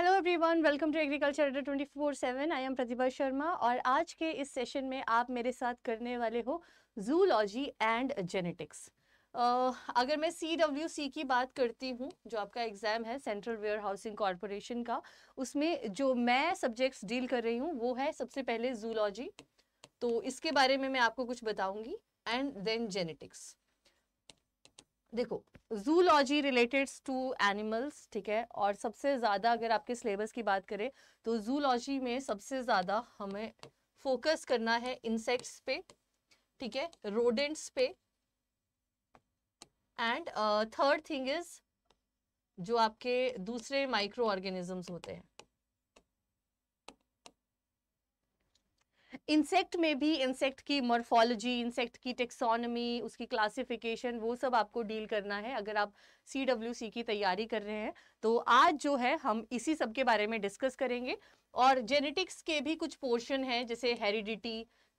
hello everyone welcome to agriculture Adda twenty four seven I am Pratibha Sharma और आज के इस सेशन में आप मेरे साथ करने वाले हो जूलॉजी एंड जेनेटिक्स अगर मैं सी डब्ल्यू सी की बात करती हूँ जो आपका एग्ज़ाम है सेंट्रल वेयर हाउसिंग कॉरपोरेशन का उसमें जो मैं सब्जेक्ट्स डील कर रही हूँ वो है सबसे पहले जूलॉजी तो इसके बारे में मैं आपको कुछ बताऊँगी एंड देन जेनेटिक्स देखो जूलॉजी रिलेटेड्स टू एनिमल्स ठीक है और सबसे ज़्यादा अगर आपके सिलेबस की बात करें तो जूलॉजी में सबसे ज़्यादा हमें फोकस करना है इंसेक्ट्स पे ठीक है रोडेंट्स पे एंड थर्ड थिंग इज जो आपके दूसरे माइक्रो ऑर्गेनिजम्स होते हैं इंसेक्ट में भी इंसेक्ट की मॉर्फोलॉजी इंसेक्ट की टेक्सोनमी उसकी क्लासिफिकेशन वो सब आपको डील करना है अगर आप सी डब्ल्यू सी की तैयारी कर रहे हैं तो आज जो है हम इसी सब के बारे में डिस्कस करेंगे और जेनेटिक्स के भी कुछ पोर्शन हैं जैसे हेरिडिटी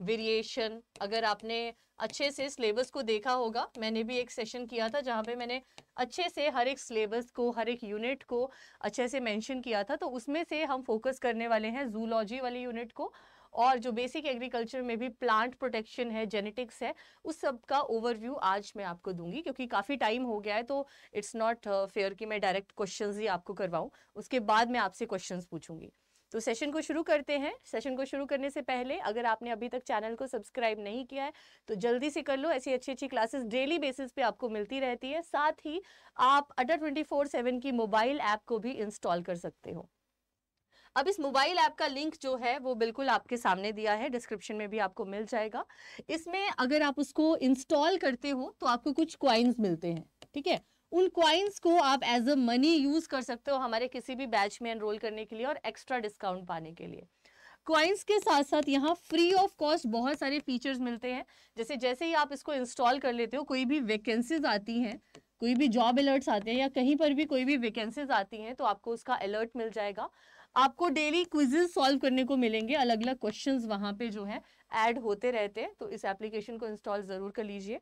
वेरिएशन अगर आपने अच्छे से सिलेबस को देखा होगा मैंने भी एक सेशन किया था जहाँ पे मैंने अच्छे से हर एक सिलेबस को हर एक यूनिट को अच्छे से मेंशन किया था तो उसमें से हम फोकस करने वाले हैं जूलॉजी वाली यूनिट को और जो बेसिक एग्रीकल्चर में भी प्लांट प्रोटेक्शन है जेनेटिक्स है उस सब का ओवरव्यू आज मैं आपको दूंगी क्योंकि काफ़ी टाइम हो गया है तो इट्स नॉट फेयर कि मैं डायरेक्ट क्वेश्चन ही आपको करवाऊँ उसके बाद मैं आपसे क्वेश्चन पूछूंगी तो सेशन को शुरू करते हैं सेशन को शुरू करने से पहले अगर आपने अभी तक चैनल को सब्सक्राइब नहीं किया है तो जल्दी से कर लो ऐसी अच्छी अच्छी क्लासेस डेली बेसिस पे आपको मिलती रहती है साथ ही आप अटर ट्वेंटी फोर सेवन की मोबाइल ऐप को भी इंस्टॉल कर सकते हो अब इस मोबाइल ऐप का लिंक जो है वो बिल्कुल आपके सामने दिया है डिस्क्रिप्शन में भी आपको मिल जाएगा इसमें अगर आप उसको इंस्टॉल करते हो तो आपको कुछ क्वाइंस मिलते हैं ठीक है उन क्वाइंस को आप एज अ मनी यूज कर सकते हो हमारे किसी भी बैच में एनरोल करने के लिए और एक्स्ट्रा डिस्काउंट पाने के लिए क्वाइंस के साथ साथ यहाँ फ्री ऑफ कॉस्ट बहुत सारे फीचर्स मिलते हैं जैसे जैसे ही आप इसको इंस्टॉल कर लेते हो कोई भी वैकेंसीज आती हैं कोई भी जॉब अलर्ट्स आते हैं या कहीं पर भी कोई भी वैकेंसीज आती हैं तो आपको उसका अलर्ट मिल जाएगा आपको डेली क्विजेस सॉल्व करने को मिलेंगे अलग अलग क्वेश्चन वहाँ पे जो है ऐड होते रहते हैं तो इस एप्लीकेशन को इंस्टॉल ज़रूर कर लीजिए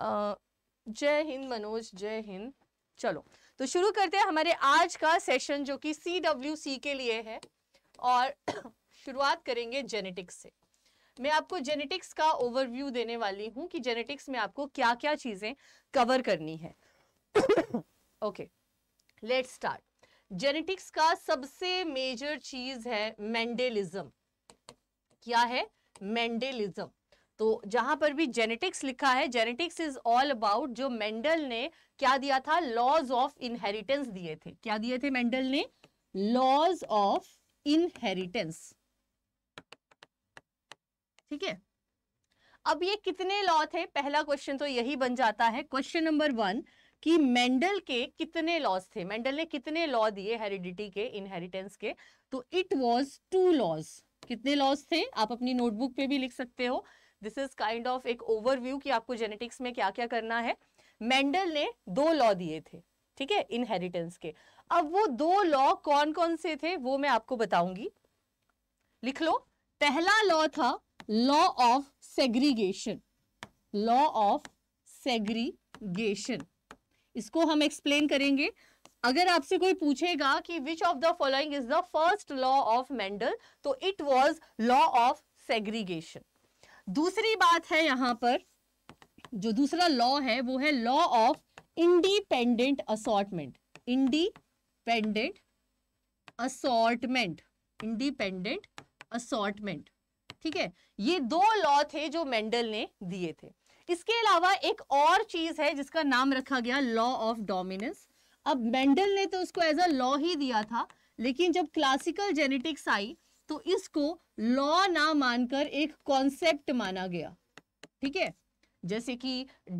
जय हिंद मनोज जय हिंद चलो तो शुरू करते हैं हमारे आज का सेशन जो कि सी डब्ल्यू सी के लिए है और शुरुआत करेंगे जेनेटिक्स से मैं आपको जेनेटिक्स का ओवरव्यू देने वाली हूँ कि जेनेटिक्स में आपको क्या क्या चीज़ें कवर करनी है ओके लेट स्टार्ट जेनेटिक्स का सबसे मेजर चीज है मेंडेलिज्म क्या है मेंडेलिज्म तो जहां पर भी जेनेटिक्स लिखा है जेनेटिक्स इज ऑल अबाउट जो मेंडल ने क्या दिया था लॉज ऑफ इनहेरिटेंस दिए थे क्या दिए थे मेंडल ने लॉज ऑफ इनहेरिटेंस ठीक है अब ये कितने लॉ थे पहला क्वेश्चन तो यही बन जाता है क्वेश्चन नंबर वन कि मेंडल के कितने लॉज थे मेंडल ने कितने लॉ दिए हेरिडिटी के इनहेरिटेंस के तो इट वाज टू लॉज कितने लॉज थे आप अपनी नोटबुक पे भी लिख सकते हो दिस इज काइंड ऑफ एक ओवरव्यू कि आपको जेनेटिक्स में क्या क्या करना है मेंडल ने दो लॉ दिए थे ठीक है इनहेरिटेंस के अब वो दो लॉ कौन कौन से थे वो मैं आपको बताऊंगी लिख लो पहला लॉ था law of segregation law of segregation इसको हम एक्सप्लेन करेंगे अगर आपसे कोई पूछेगा कि which of the following is the first law of Mendel तो it was law of segregation दूसरी बात है यहां पर जो दूसरा लॉ है वो है law of independent assortment independent assortment independent assortment ठीक है ये दो लॉ थे जो मेंडल ने दिए थे इसके अलावा एक और चीज है जिसका नाम रखा गया लॉ ऑफ डोमिनेंस अब मेंडल ने तो उसको एज अ लॉ ही दिया था लेकिन जब क्लासिकल जेनेटिक्स आई तो इसको लॉ ना मानकर एक कॉन्सेप्ट माना गया ठीक है जैसे कि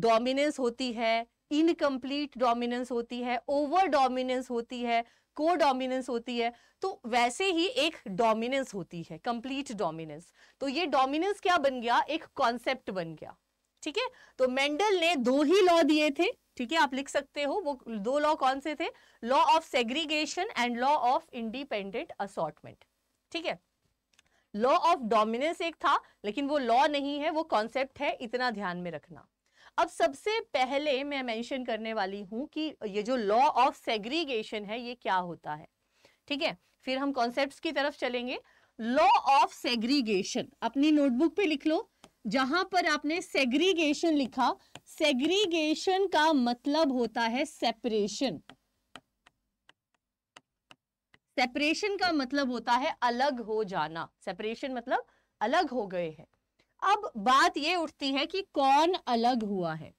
डोमिनेंस होती है इनकम्प्लीट डोमिनेंस होती है ओवर डोमिनेंस होती है को डोमिनेंस होती है तो वैसे ही एक डोमिनेंस होती है कंप्लीट डोमिनेंस तो ये डोमिनेंस क्या बन गया एक कॉन्सेप्ट बन गया ठीक है तो मेंडल ने दो ही लॉ दिए थे ठीक है आप लिख सकते हो वो दो लॉ कौन से थे law of segregation and law of independent assortment ठीक है लॉ ऑफ डोमिनेंस एक था लेकिन वो लॉ नहीं है वो कॉन्सेप्ट है इतना ध्यान में रखना अब सबसे पहले मैं मेंशन करने वाली हूं कि ये जो लॉ ऑफ सेग्रीगेशन है ये क्या होता है ठीक है फिर हम कॉन्सेप्ट्स की तरफ चलेंगे लॉ ऑफ सेग्रीगेशन अपनी नोटबुक पे लिख लो जहां पर आपने सेग्रीगेशन लिखा सेग्रीगेशन का मतलब होता है सेपरेशन सेपरेशन का मतलब होता है अलग हो जाना सेपरेशन मतलब अलग हो गए हैं अब बात यह उठती है कि कौन अलग हुआ है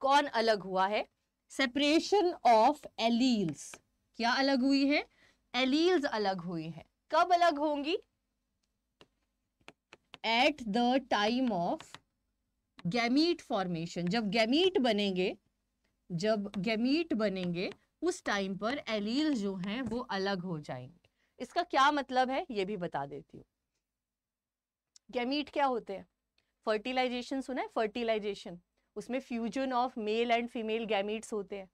कौन अलग हुआ है सेपरेशन ऑफ एलील्स क्या अलग हुई है एलील्स अलग हुई है कब अलग होंगी at the time of gamete formation जब गैमीट बनेंगे जब गैमीट बनेंगे उस टाइम पर एलील जो हैं वो अलग हो जाएंगे इसका क्या मतलब है ये भी बता देती हूँ गैमीट क्या होते हैं फर्टिलाइजेशन सुना है फर्टिलाइजेशन उसमें fusion of male and female gametes होते हैं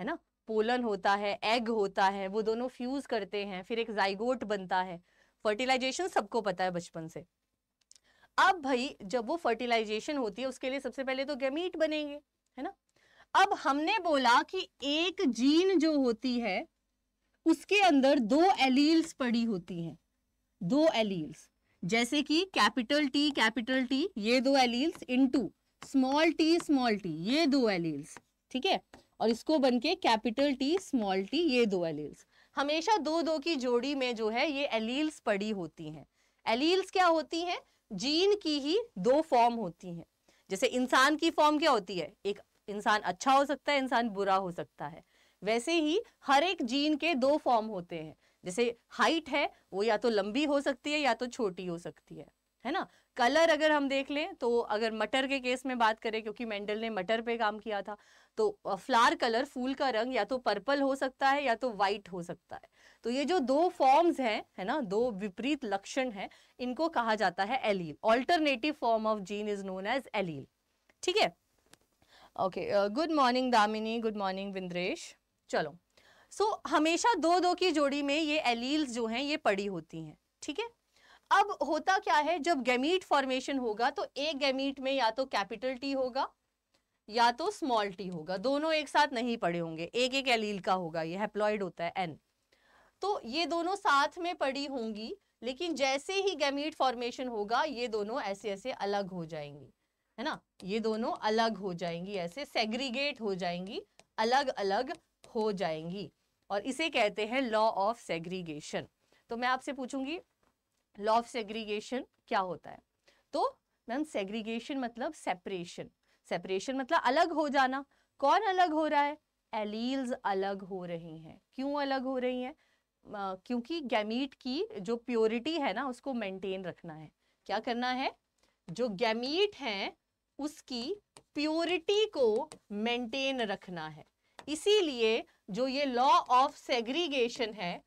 है ना पोलन होता है एग होता है वो दोनों फ्यूज करते हैं फिर एक जाइगोट बनता है फर्टिलाइजेशन सबको पता है बचपन से अब भाई जब वो फर्टिलाइजेशन होती है उसके लिए सबसे पहले तो गैमीट बनेंगे है ना अब हमने बोला कि एक जीन जो होती है उसके अंदर दो एलील्स पड़ी होती हैं दो एलील्स जैसे कि कैपिटल टी कैपिटल टी ये दो alleles into small T small T ये दो एलील्स ठीक है और इसको बनके कैपिटल टी स्मॉल टी ये दो एलील्स हमेशा दो दो की जोड़ी में जो है ये एलील्स पड़ी होती हैं एलील्स क्या होती हैं जीन की ही दो फॉर्म होती हैं जैसे इंसान की फॉर्म क्या होती है एक इंसान अच्छा हो सकता है इंसान बुरा हो सकता है वैसे ही हर एक जीन के दो फॉर्म होते हैं जैसे हाइट है वो या तो लंबी हो सकती है या तो छोटी हो सकती है है ना कलर अगर हम देख लें तो अगर मटर के केस में बात करें क्योंकि मेंडल ने मटर पे काम किया था तो फ्लावर कलर फूल का रंग या तो पर्पल हो सकता है या तो वाइट हो सकता है तो ये जो दो फॉर्म्स हैं है ना दो विपरीत लक्षण हैं इनको कहा जाता है allele alternative form of gene is known as allele ठीक है okay good morning Damini good morning Vindresh चलो सो so, हमेशा दो दो की जोड़ी में ये एलील्स जो हैं ये पड़ी होती हैं ठीक है अब होता क्या है जब गैमीट फॉर्मेशन होगा तो एक गैमीट में या तो कैपिटल टी होगा या तो स्मॉल टी होगा दोनों एक साथ नहीं पड़े होंगे एक एक एलील का होगा ये हेप्लॉइड होता है एन तो ये दोनों साथ में पड़ी होंगी लेकिन जैसे ही गैमीट फॉर्मेशन होगा ये दोनों ऐसे ऐसे अलग हो जाएंगी है ना ये दोनों अलग हो जाएंगी ऐसे सेग्रीगेट हो जाएंगी अलग अलग हो जाएंगी और इसे कहते हैं लॉ ऑफ सेग्रीगेशन तो मैं आपसे पूछूंगी लॉ ऑफ सेग्रीगेशन क्या होता है तो मैम सेग्रीगेशन मतलब सेपरेशन सेपरेशन मतलब अलग हो जाना कौन अलग हो रहा है एलील्स अलग हो रही हैं क्यों अलग हो रही हैं क्योंकि गैमीट की जो प्योरिटी है ना उसको मेंटेन रखना है क्या करना है जो गैमीट है उसकी प्योरिटी को मेंटेन रखना है इसीलिए जो ये लॉ ऑफ सेग्रीगेशन है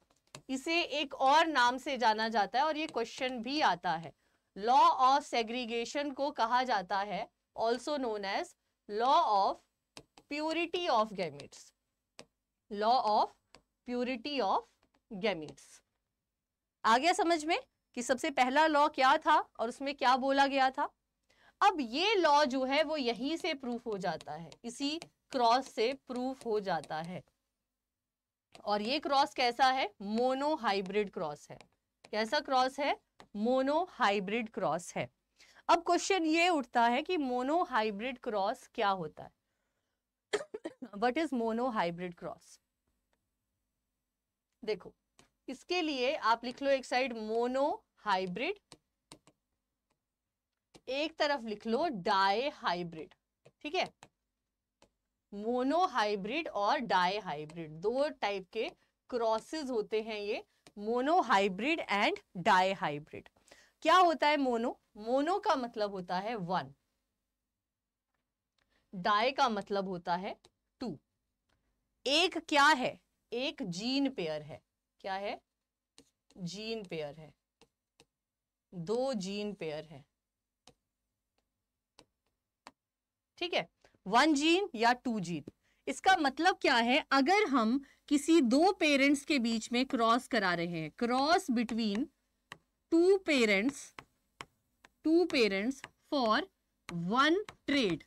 इसे एक और नाम से जाना जाता है और ये क्वेश्चन भी आता है लॉ ऑफ सेग्रीगेशन को कहा जाता है also known as law of purity of gametes law of purity of gametes आ गया समझ में कि सबसे पहला लॉ क्या था और उसमें क्या बोला गया था अब ये लॉ जो है वो यहीं से प्रूफ हो जाता है इसी क्रॉस से प्रूफ हो जाता है और ये क्रॉस कैसा है मोनो हाइब्रिड क्रॉस है कैसा क्रॉस है मोनो हाइब्रिड क्रॉस है अब क्वेश्चन ये उठता है कि मोनो हाइब्रिड क्रॉस क्या होता है what is monohybrid cross देखो इसके लिए आप लिख लो एक साइड मोनो हाइब्रिड एक तरफ लिख लो डाई हाइब्रिड ठीक है मोनोहाइब्रिड और डाई हाइब्रिड दो टाइप के क्रॉसेस होते हैं ये मोनोहाइब्रिड एंड डाई हाइब्रिड क्या होता है मोनो मोनो का मतलब होता है वन डाई का मतलब होता है टू एक क्या है एक जीन पेयर है क्या है जीन पेयर है दो जीन पेयर है ठीक है वन जीन या टू जीन इसका मतलब क्या है अगर हम किसी दो पेरेंट्स के बीच में क्रॉस करा रहे हैं cross between two parents two parents for one trait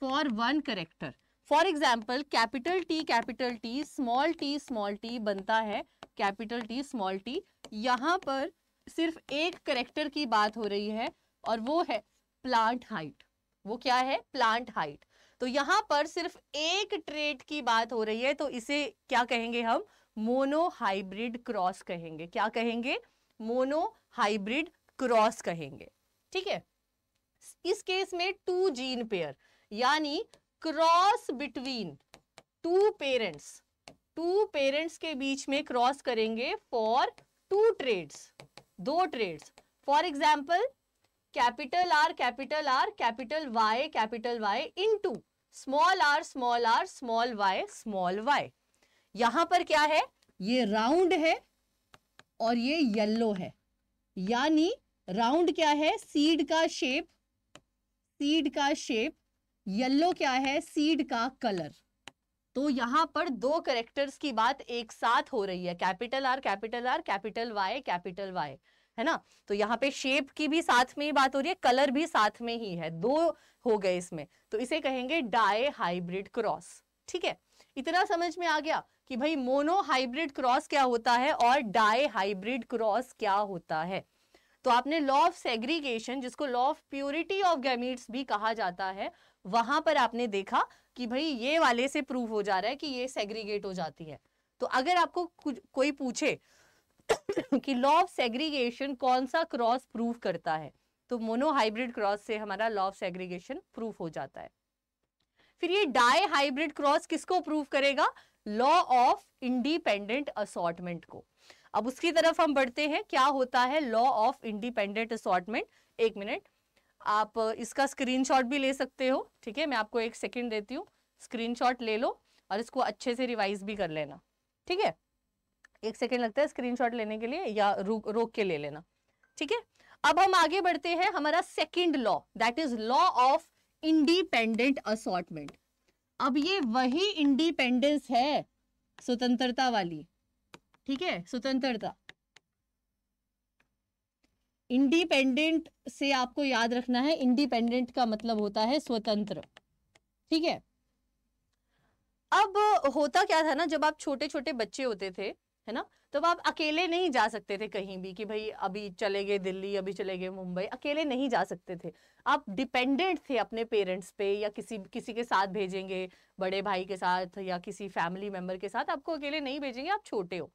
for one character for example capital T capital T small T small T बनता है कैपिटल टी स्मॉल टी यहां पर सिर्फ एक करेक्टर की बात हो रही है और वो है प्लांट हाइट वो क्या है प्लांट हाइट तो यहाँ पर सिर्फ एक ट्रेट की बात हो रही है तो इसे क्या कहेंगे हम मोनो हाइब्रिड क्रॉस कहेंगे क्या कहेंगे मोनो हाइब्रिड क्रॉस कहेंगे ठीक है इस केस में टू जीन पेयर यानी cross between two parents two parents के बीच में क्रॉस करेंगे फॉर टू ट्रेड्स दो traits for example capital R capital R capital Y capital Y into small R small R small Y small Y यहां पर क्या है ये राउंड है और ये येलो है यानी राउंड क्या है सीड का शेप सीड का शेप येलो क्या है सीड का कलर तो यहां पर दो करेक्टर्स की बात एक साथ हो रही है capital R capital R capital Y capital Y है ना तो यहाँ पे शेप की भी साथ में ही बात हो रही है कलर भी साथ में ही है दो हो गए इसमें तो इसे कहेंगे डाय हाइब्रिड क्रॉस ठीक है इतना समझ में आ गया कि भाई मोनो हाइब्रिड क्रॉस क्या होता है और डाय हाइब्रिड क्रॉस क्या होता है तो आपने लॉ ऑफ सेग्रीगेशन जिसको law of purity of gametes भी कहा जाता है वहां पर आपने देखा कि भाई ये वाले से प्रूव हो जा रहा है कि ये सेग्रीगेट हो जाती है तो अगर आपको कुछ कोई पूछे कि लॉ ऑफ सेग्रीगेशन कौन सा क्रॉस प्रूव करता है तो मोनोहाइब्रिड क्रॉस से हमारा लॉ ऑफ सेग्रीगेशन प्रूव हो जाता है फिर ये डाई हाइब्रिड क्रॉस किसको प्रूव करेगा लॉ ऑफ इंडिपेंडेंट असॉटमेंट को अब उसकी तरफ हम बढ़ते हैं क्या होता है लॉ ऑफ इंडिपेंडेंट असॉटमेंट एक मिनट आप इसका स्क्रीनशॉट भी ले सकते हो ठीक है मैं आपको एक सेकंड देती हूँ स्क्रीनशॉट ले लो और इसको अच्छे से रिवाइज भी कर लेना ठीक है एक सेकेंड लगता है स्क्रीन लेने के लिए या रोक रोक के ले लेना ठीक है अब हम आगे बढ़ते हैं हमारा second law that is law of independent assortment अब ये वही इंडिपेंडेंस है स्वतंत्रता वाली ठीक है स्वतंत्रता इंडिपेंडेंट से आपको याद रखना है इंडिपेंडेंट का मतलब होता है स्वतंत्र ठीक है अब होता क्या था ना जब आप छोटे छोटे बच्चे होते थे है ना तो आप अकेले नहीं जा सकते थे कहीं भी कि भाई अभी चले गए दिल्ली अभी चले गए मुंबई अकेले नहीं जा सकते थे आप डिपेंडेंट थे अपने पेरेंट्स पे या किसी किसी के साथ भेजेंगे बड़े भाई के साथ या किसी फैमिली मेम्बर के साथ आपको अकेले नहीं भेजेंगे आप छोटे हो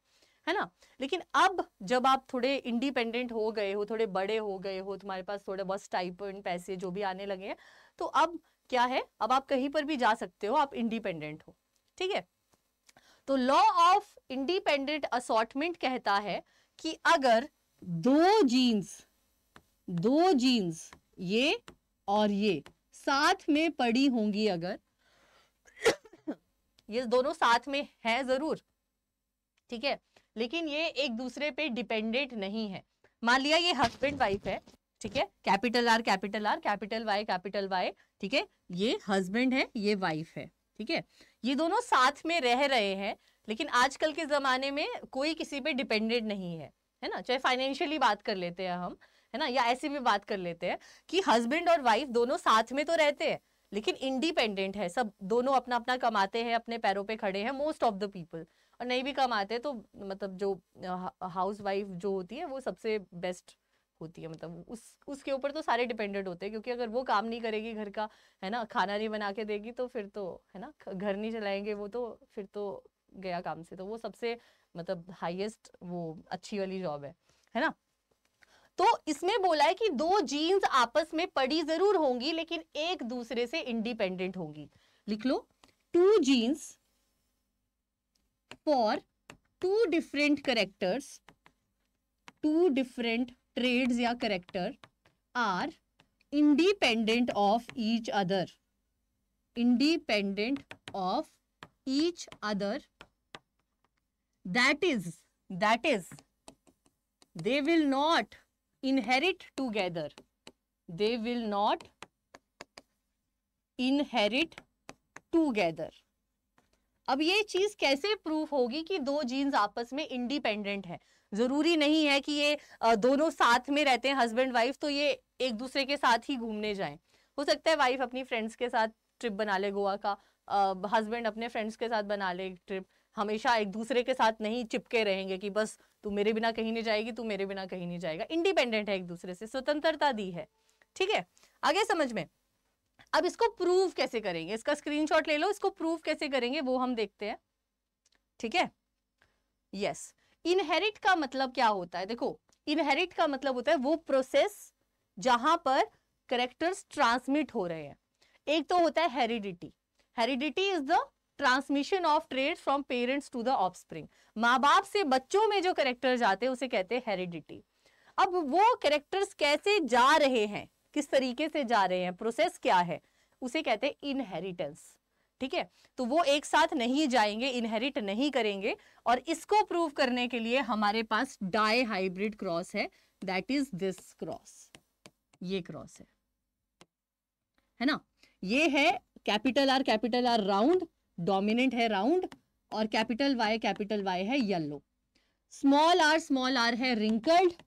है ना लेकिन अब जब आप थोड़े इंडिपेंडेंट हो गए हो थोड़े बड़े हो गए हो तुम्हारे पास थोड़े बहुत टाइप पैसे जो भी आने लगे हैं तो अब क्या है अब आप कहीं पर भी जा सकते हो आप इंडिपेंडेंट हो ठीक है तो लॉ ऑफ इंडिपेंडेंट असॉटमेंट कहता है कि अगर दो जीन्स दो जीन्स ये और ये साथ में पड़ी होंगी अगर ये दोनों साथ में है जरूर ठीक है लेकिन ये एक दूसरे पे डिपेंडेंट नहीं है मान लिया ये हस्बैंड वाइफ है ठीक है capital R capital R capital Y capital Y ठीक है ये हस्बैंड है ये वाइफ है ठीक है ये दोनों साथ में रह रहे हैं लेकिन आजकल के ज़माने में कोई किसी पे डिपेंडेंट नहीं है है ना चाहे फाइनेंशियली बात कर लेते हैं हम है ना या ऐसे भी बात कर लेते हैं कि हस्बैंड और वाइफ दोनों साथ में तो रहते हैं लेकिन इंडिपेंडेंट है सब दोनों अपना अपना कमाते हैं अपने पैरों पे खड़े हैं मोस्ट ऑफ द पीपल और नहीं भी कमाते तो मतलब जो हाउस वाइफ जो होती है वो सबसे बेस्ट होती है मतलब उस उसके ऊपर तो सारे डिपेंडेंट होते हैं क्योंकि अगर वो काम नहीं करेगी घर का है ना खाना नहीं बना के देगी तो फिर तो है ना घर नहीं चलाएंगे वो तो फिर तो गया काम से तो वो सबसे मतलब हाईएस्ट वो अच्छी वाली जॉब है है ना तो इसमें बोला है कि दो जीन्स आपस में पड़ी जरूर होंगी लेकिन एक दूसरे से इंडिपेंडेंट होंगी लिख लो two genes for two different characters two different traits या character are independent of each other independent of each other that is that is they will not inherit together they will not inherit together अब ये चीज कैसे proof होगी कि दो jeans आपस में इंडिपेंडेंट है ज़रूरी नहीं है कि ये दोनों साथ में रहते हैं हस्बैंड वाइफ तो ये एक दूसरे के साथ ही घूमने जाएं हो सकता है वाइफ अपनी फ्रेंड्स के साथ ट्रिप बना ले गोवा का हस्बैंड अपने फ्रेंड्स के साथ बना ले ट्रिप हमेशा एक दूसरे के साथ नहीं चिपके रहेंगे कि बस तू मेरे बिना कहीं नहीं जाएगी तू मेरे बिना कहीं नहीं जाएगा इंडिपेंडेंट है एक दूसरे से स्वतंत्रता दी है ठीक है आगे समझ में अब इसको प्रूव कैसे करेंगे इसका स्क्रीनशॉट ले लो इसको प्रूव कैसे करेंगे वो हम देखते हैं ठीक है यस इनहेरिट का मतलब क्या होता है देखो इनहेरिट का मतलब होता है वो प्रोसेस जहां पर करेक्टर्स ट्रांसमिट हो रहे हैं एक तो होता है heredity heredity is the transmission of trait from parents to the offspring माँ बाप से बच्चों में जो करेक्टर जाते हैं उसे कहते हैं हेरिडिटी अब वो करेक्टर्स कैसे जा रहे हैं किस तरीके से जा रहे हैं प्रोसेस क्या है उसे कहते हैं इनहेरिटेंस ठीक है तो वो एक साथ नहीं जाएंगे इनहेरिट नहीं करेंगे और इसको प्रूव करने के लिए हमारे पास डाई हाइब्रिड क्रॉस है दैट इज दिस क्रॉस ये क्रॉस है है ना ये है capital R capital R round dominant है राउंड और कैपिटल वाई कैपिटल वाई है yellow small R small R है रिंकल्ड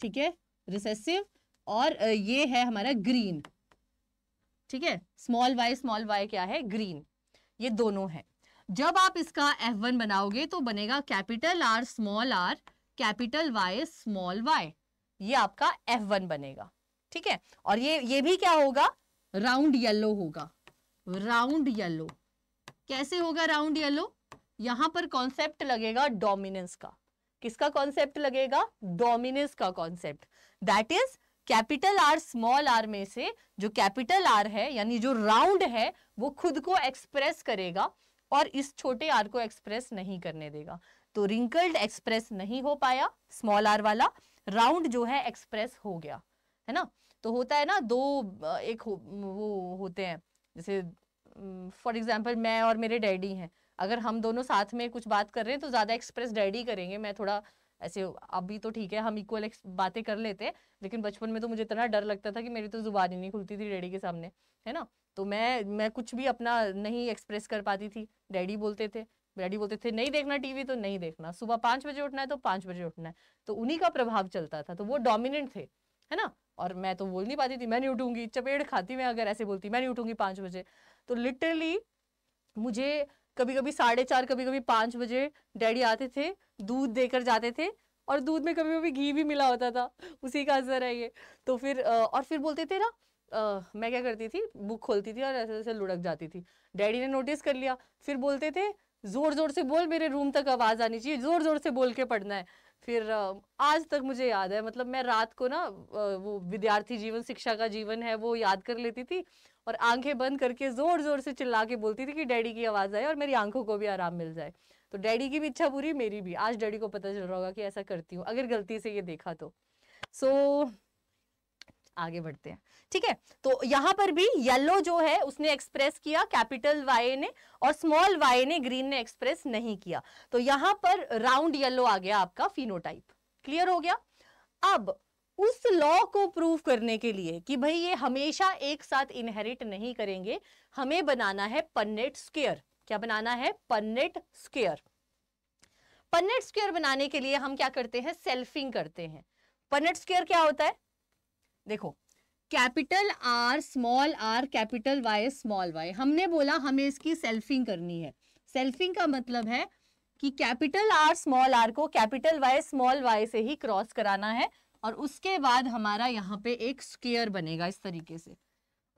ठीक है रिसेसिव और ये है हमारा ग्रीन ठीक है स्मॉल वाई स्मॉल वाई क्या है ग्रीन ये दोनों है जब आप इसका एफ वन बनाओगे तो बनेगा capital R small R capital Y small Y ये आपका एफ वन बनेगा ठीक है और ये ये भी क्या होगा राउंड येलो होगा राउंड येलो कैसे होगा राउंड येलो यहां पर कॉन्सेप्ट लगेगा डोमिनेंस का किसका कॉन्सेप्ट लगेगा डोमिनेंस का concept that is capital R small R में से जो कैपिटल आर है यानी जो राउंड है वो खुद को एक्सप्रेस करेगा और इस छोटे आर को एक्सप्रेस नहीं करने देगा तो रिंकल्ड एक्सप्रेस नहीं हो पाया स्मॉल आर वाला राउंड जो है एक्सप्रेस हो गया है ना तो होता है ना दो एक हो, वो होते हैं जैसे फॉर एग्जाम्पल मैं और मेरे डैडी हैं अगर हम दोनों साथ में कुछ बात कर रहे हैं तो ज़्यादा एक्सप्रेस डैडी करेंगे मैं थोड़ा ऐसे अभी तो ठीक है हम इक्वल बातें कर लेते हैं लेकिन बचपन में तो मुझे इतना डर लगता था कि मेरी तो जुबान ही नहीं खुलती थी डैडी के सामने है ना तो मैं मैं कुछ भी अपना नहीं एक्सप्रेस कर पाती थी डैडी बोलते थे डैडी बोलते थे नहीं देखना टीवी तो नहीं देखना सुबह पाँच बजे उठना है तो पाँच बजे उठना है तो उन्हीं का प्रभाव चलता था तो वो डोमिनेंट थे है ना और मैं तो बोल नहीं पाती थी मैं नहीं उठूंगी चपेड़ खाती मैं अगर ऐसे बोलती मैं नहीं उठूंगी पाँच बजे तो लिटरली मुझे कभी कभी साढ़े चार कभी कभी पाँच बजे डैडी आते थे दूध देकर जाते थे और दूध में कभी कभी घी भी मिला होता था उसी का असर है ये तो फिर और फिर बोलते थे ना मैं क्या करती थी बुक खोलती थी और ऐसे ऐसे लुढ़क जाती थी डैडी ने नोटिस कर लिया फिर बोलते थे जोर जोर से बोल मेरे रूम तक आवाज़ आनी चाहिए जोर जोर से बोल के पढ़ना है फिर आज तक मुझे याद है मतलब मैं रात को ना वो विद्यार्थी जीवन शिक्षा का जीवन है वो याद कर लेती थी और आंखें बंद करके जोर जोर से चिल्ला के बोलती थी कि डैडी की आवाज़ आए और मेरी आंखों को भी आराम मिल जाए तो डैडी की भी इच्छा पूरी मेरी भी आज डैडी को पता चल रहा होगा कि ऐसा करती हूँ अगर गलती से ये देखा तो सो so, आगे बढ़ते हैं ठीक है तो यहाँ पर भी येलो जो है उसने एक्सप्रेस किया कैपिटल वाई ने और स्मॉल वाई ने ग्रीन ने एक्सप्रेस नहीं किया तो यहाँ पर राउंड येलो आ गया आपका फिनोटाइप क्लियर हो गया अब उस लॉ को प्रूव करने के लिए कि भाई ये हमेशा एक साथ इनहेरिट नहीं करेंगे हमें बनाना है पन्नेट स्केयर क्या बनाना है पन्नेट स्केयर पन्नेट स्केयर बनाने के लिए हम क्या करते हैं सेल्फिंग करते हैं पन्नेट स्केयर क्या होता है देखो capital R small R capital Y small Y हमने बोला हमें इसकी सेल्फिंग करनी है सेल्फिंग का मतलब है कि कैपिटल आर स्मॉल आर को कैपिटल वाई स्मॉल वाई से ही क्रॉस कराना है और उसके बाद हमारा यहाँ पे एक स्केयर बनेगा इस तरीके से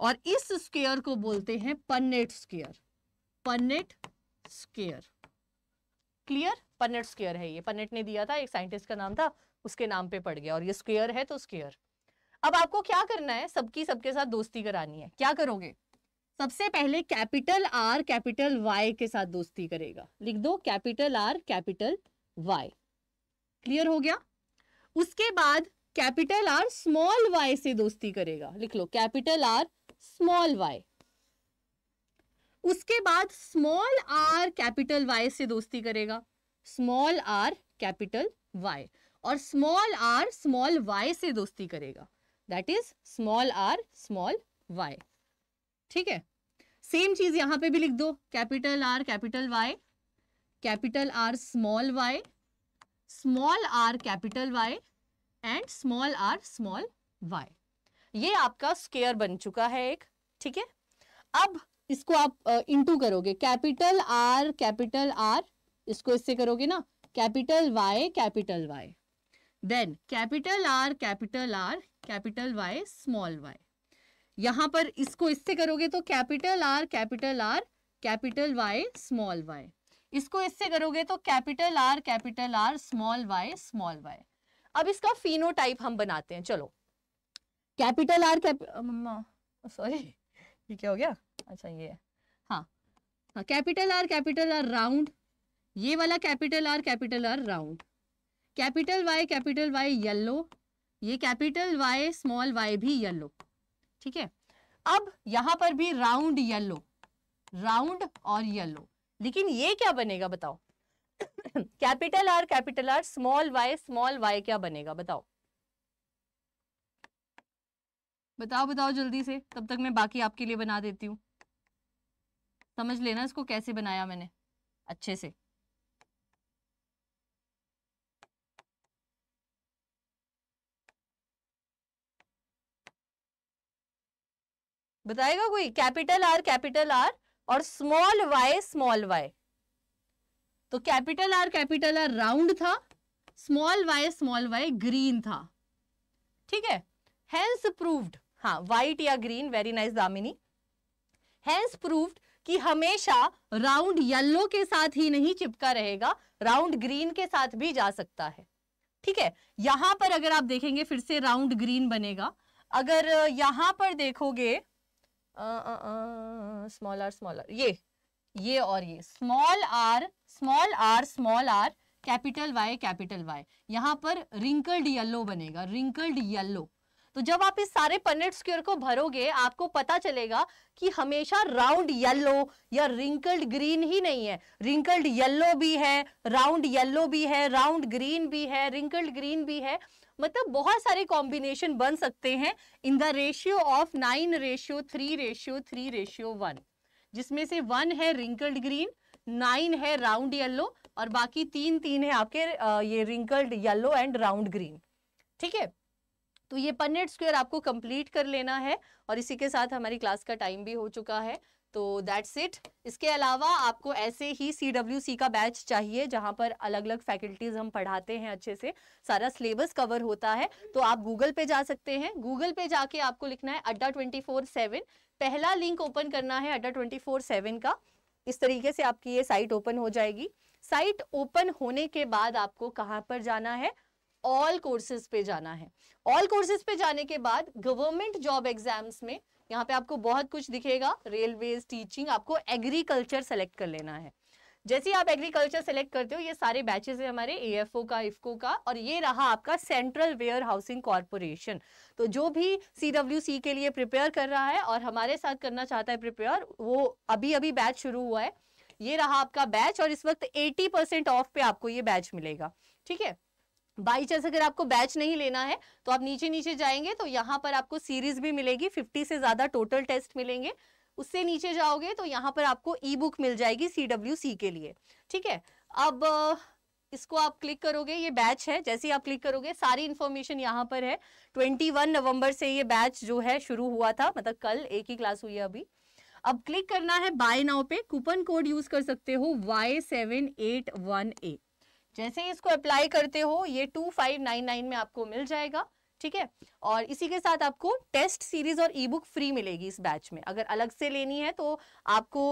और इस स्केयर को बोलते हैं Punnett square Punnett square clear Punnett square है ये पन्नेट ने दिया था एक साइंटिस्ट का नाम था उसके नाम पे पड़ गया और ये स्केयर है तो स्केयर अब आपको क्या करना है सबकी सबके साथ दोस्ती करानी है क्या करोगे सबसे पहले कैपिटल आर कैपिटल वाई के साथ दोस्ती करेगा लिख दो capital R capital Y clear हो गया उसके बाद कैपिटल आर स्मॉल वाई से दोस्ती करेगा लिख लो कैपिटल आर स्मॉल वाई उसके बाद स्मॉल आर कैपिटल वाई से दोस्ती करेगा स्मॉल आर कैपिटल वाई और स्मॉल आर स्मॉल वाई से दोस्ती करेगा that is small R small Y ठीक है सेम चीज यहां पे भी लिख दो capital R capital Y capital R small Y small R capital Y and small R small Y ये आपका स्केयर बन चुका है एक ठीक है अब इसको आप इंटू करोगे कैपिटल आर कैपिटल आर इसको इससे करोगे ना capital Y capital Y then capital R capital R capital Y small Y यहां पर इसको इससे करोगे तो capital R capital R capital Y small Y इसको इससे करोगे तो capital R capital R small Y small Y अब इसका फिनोटाइप हम बनाते हैं चलो कैपिटल आर कैपिटल सॉरी ये क्या हो गया अच्छा ये हाँ capital R capital R round ये वाला capital R capital R round capital Y capital Y yellow ये कैपिटल वाई स्मॉल वाई भी येल्लो ठीक है अब यहां पर भी राउंड येल्लो राउंड और येल्लो लेकिन ये क्या बनेगा बताओ capital R capital R small Y small Y क्या बनेगा बताओ बताओ बताओ जल्दी से तब तक मैं बाकी आपके लिए बना देती हूँ समझ लेना इसको कैसे बनाया मैंने अच्छे से बताएगा कोई कैपिटल आर कैपिटल आर और स्मॉल वाई स्मॉल वाई तो capital R capital R round था small Y small Y green था ठीक है हेंस प्रूव्ड हाँ व्हाइट या green very nice Damini hence proved कि हमेशा राउंड येलो के साथ ही नहीं चिपका रहेगा राउंड ग्रीन के साथ भी जा सकता है ठीक है यहां पर अगर आप देखेंगे फिर से राउंड ग्रीन बनेगा अगर यहां पर देखोगे स्मॉल आर स्मॉल आर ये ये और ये small R small R small R capital Y capital Y यहाँ पर रिंकल्ड येलो बनेगा रिंकल्ड येलो तो जब आप इस सारे पनेट स्क्वेयर को भरोगे आपको पता चलेगा कि हमेशा राउंड येलो या रिंकल्ड ग्रीन ही नहीं है रिंकल्ड येलो भी है राउंड येलो भी है राउंड ग्रीन भी है रिंकल्ड ग्रीन भी है मतलब बहुत सारे कॉम्बिनेशन बन सकते हैं in the ratio of nine ratio three ratio three ratio one जिसमें से वन है रिंकल्ड ग्रीन नाइन है राउंड येलो और बाकी तीन तीन है आपके ये wrinkled yellow and round green ठीक है तो ये पनेट स्क्वायर आपको कंप्लीट कर लेना है और इसी के साथ हमारी क्लास का टाइम भी हो चुका है तो दैट्स इट इसके अलावा आपको ऐसे ही सी डब्ल्यू सी का बैच चाहिए जहाँ पर अलग अलग फैकल्टीज हम पढ़ाते हैं अच्छे से सारा सिलेबस कवर होता है तो आप गूगल पे जा सकते हैं गूगल पे जाके आपको लिखना है अड्डा ट्वेंटी फोर सेवन पहला लिंक ओपन करना है अड्डा ट्वेंटी फोर सेवन का इस तरीके से आपकी ये साइट ओपन हो जाएगी साइट ओपन होने के बाद आपको कहाँ पर जाना है ऑल कोर्सेज पे जाना है ऑल कोर्सेज पे जाने के बाद गवर्नमेंट जॉब एग्जाम्स में यहाँ पे आपको बहुत कुछ दिखेगा रेलवेज टीचिंग आपको एग्रीकल्चर सेलेक्ट कर लेना है जैसे आप एग्रीकल्चर सेलेक्ट करते हो ये सारे बैचेस है हमारे एएफओ का इफको का और ये रहा आपका सेंट्रल वेयर हाउसिंग कॉरपोरेशन तो जो भी सी के लिए प्रिपेयर कर रहा है और हमारे साथ करना चाहता है प्रिपेयर वो अभी अभी बैच शुरू हुआ है ये रहा आपका बैच और इस वक्त 80 परसेंट ऑफ पे आपको ये बैच मिलेगा ठीक है बाई चांस अगर आपको बैच नहीं लेना है तो आप नीचे नीचे जाएंगे तो यहाँ पर आपको सीरीज भी मिलेगी 50 से ज़्यादा टोटल टेस्ट मिलेंगे उससे नीचे जाओगे तो यहाँ पर आपको ई बुक मिल जाएगी सी डब्ल्यू सी के लिए ठीक है अब इसको आप क्लिक करोगे ये बैच है जैसे ही आप क्लिक करोगे सारी इन्फॉर्मेशन यहाँ पर है 21 नवंबर से ये बैच जो है शुरू हुआ था मतलब कल एक ही क्लास हुई है अभी अब क्लिक करना है बाय नाउ पे कूपन कोड यूज कर सकते हो Y seven eight one A जैसे ही इसको अप्लाई करते हो ये 2599 में आपको मिल जाएगा ठीक है और इसी के साथ आपको टेस्ट सीरीज और ई बुक फ्री मिलेगी इस बैच में अगर अलग से लेनी है तो आपको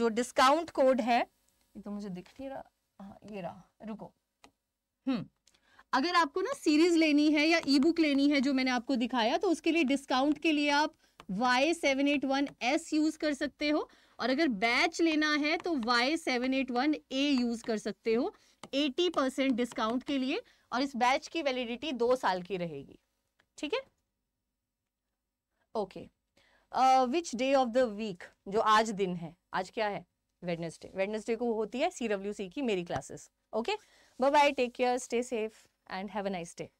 जो डिस्काउंट कोड है ये तो मुझे दिख नहीं रहा हाँ, ये रहा रुको हम्म अगर आपको ना सीरीज लेनी है या ई बुक लेनी है जो मैंने आपको दिखाया तो उसके लिए डिस्काउंट के लिए आप Y seven eight one S use कर सकते हो और अगर बैच लेना है तो Y seven eight one A use कर सकते हो एटी परसेंट डिस्काउंट के लिए और इस बैच की वैलिडिटी दो साल की रहेगी ठीक है okay which day of the week जो आज दिन है आज क्या है वेडनेसडे वेडनेसडे को होती है सी डब्ल्यू सी की मेरी classes okay bye bye take care stay safe and have a nice day